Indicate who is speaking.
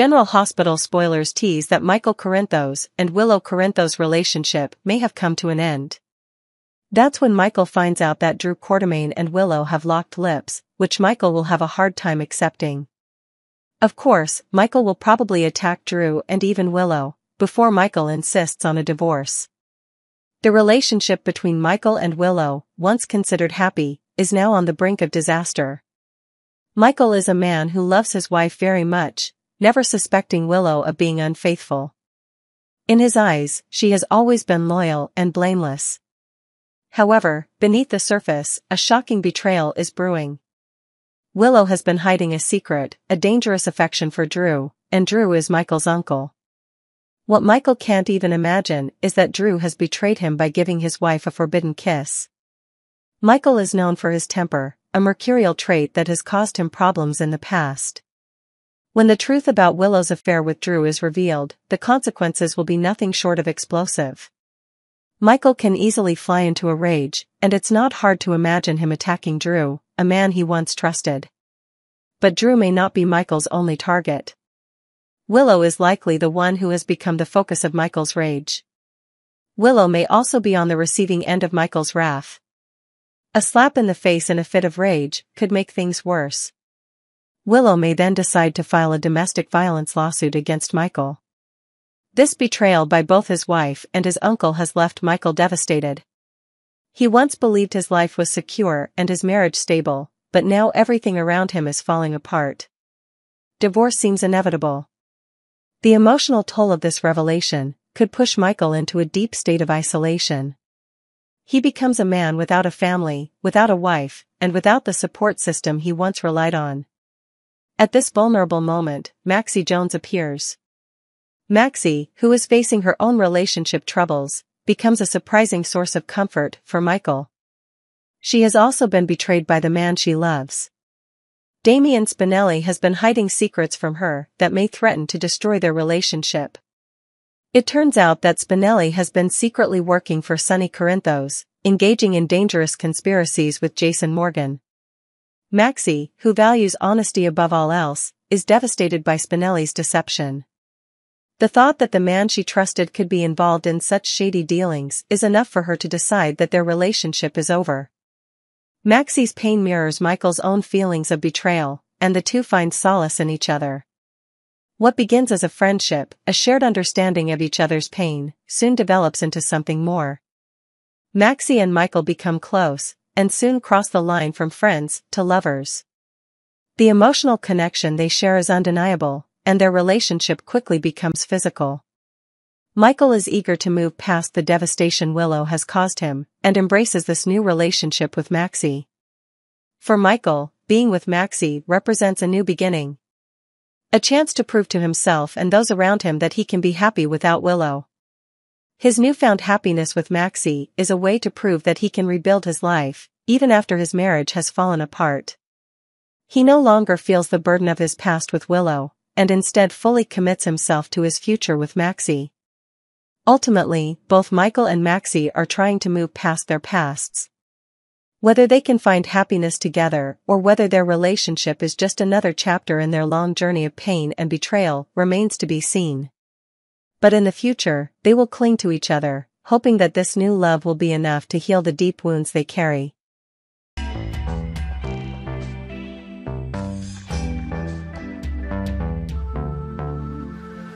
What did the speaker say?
Speaker 1: General Hospital spoilers tease that Michael Corinthos and Willow Corinthos' relationship may have come to an end. That's when Michael finds out that Drew Quartermain and Willow have locked lips, which Michael will have a hard time accepting. Of course, Michael will probably attack Drew and even Willow, before Michael insists on a divorce. The relationship between Michael and Willow, once considered happy, is now on the brink of disaster. Michael is a man who loves his wife very much, never suspecting Willow of being unfaithful. In his eyes, she has always been loyal and blameless. However, beneath the surface, a shocking betrayal is brewing. Willow has been hiding a secret, a dangerous affection for Drew, and Drew is Michael's uncle. What Michael can't even imagine is that Drew has betrayed him by giving his wife a forbidden kiss. Michael is known for his temper, a mercurial trait that has caused him problems in the past. When the truth about Willow's affair with Drew is revealed, the consequences will be nothing short of explosive. Michael can easily fly into a rage, and it's not hard to imagine him attacking Drew, a man he once trusted. But Drew may not be Michael's only target. Willow is likely the one who has become the focus of Michael's rage. Willow may also be on the receiving end of Michael's wrath. A slap in the face in a fit of rage could make things worse. Willow may then decide to file a domestic violence lawsuit against Michael. This betrayal by both his wife and his uncle has left Michael devastated. He once believed his life was secure and his marriage stable, but now everything around him is falling apart. Divorce seems inevitable. The emotional toll of this revelation could push Michael into a deep state of isolation. He becomes a man without a family, without a wife, and without the support system he once relied on. At this vulnerable moment, Maxie Jones appears. Maxie, who is facing her own relationship troubles, becomes a surprising source of comfort for Michael. She has also been betrayed by the man she loves. Damien Spinelli has been hiding secrets from her that may threaten to destroy their relationship. It turns out that Spinelli has been secretly working for Sonny Corinthos, engaging in dangerous conspiracies with Jason Morgan. Maxi, who values honesty above all else, is devastated by Spinelli's deception. The thought that the man she trusted could be involved in such shady dealings is enough for her to decide that their relationship is over. Maxie's pain mirrors Michael's own feelings of betrayal, and the two find solace in each other. What begins as a friendship, a shared understanding of each other's pain, soon develops into something more. Maxie and Michael become close, and soon cross the line from friends to lovers. The emotional connection they share is undeniable, and their relationship quickly becomes physical. Michael is eager to move past the devastation Willow has caused him, and embraces this new relationship with Maxie. For Michael, being with Maxie represents a new beginning. A chance to prove to himself and those around him that he can be happy without Willow. His newfound happiness with Maxie is a way to prove that he can rebuild his life, even after his marriage has fallen apart. He no longer feels the burden of his past with Willow, and instead fully commits himself to his future with Maxie. Ultimately, both Michael and Maxie are trying to move past their pasts. Whether they can find happiness together or whether their relationship is just another chapter in their long journey of pain and betrayal remains to be seen. But in the future, they will cling to each other, hoping that this new love will be enough to heal the deep wounds they carry.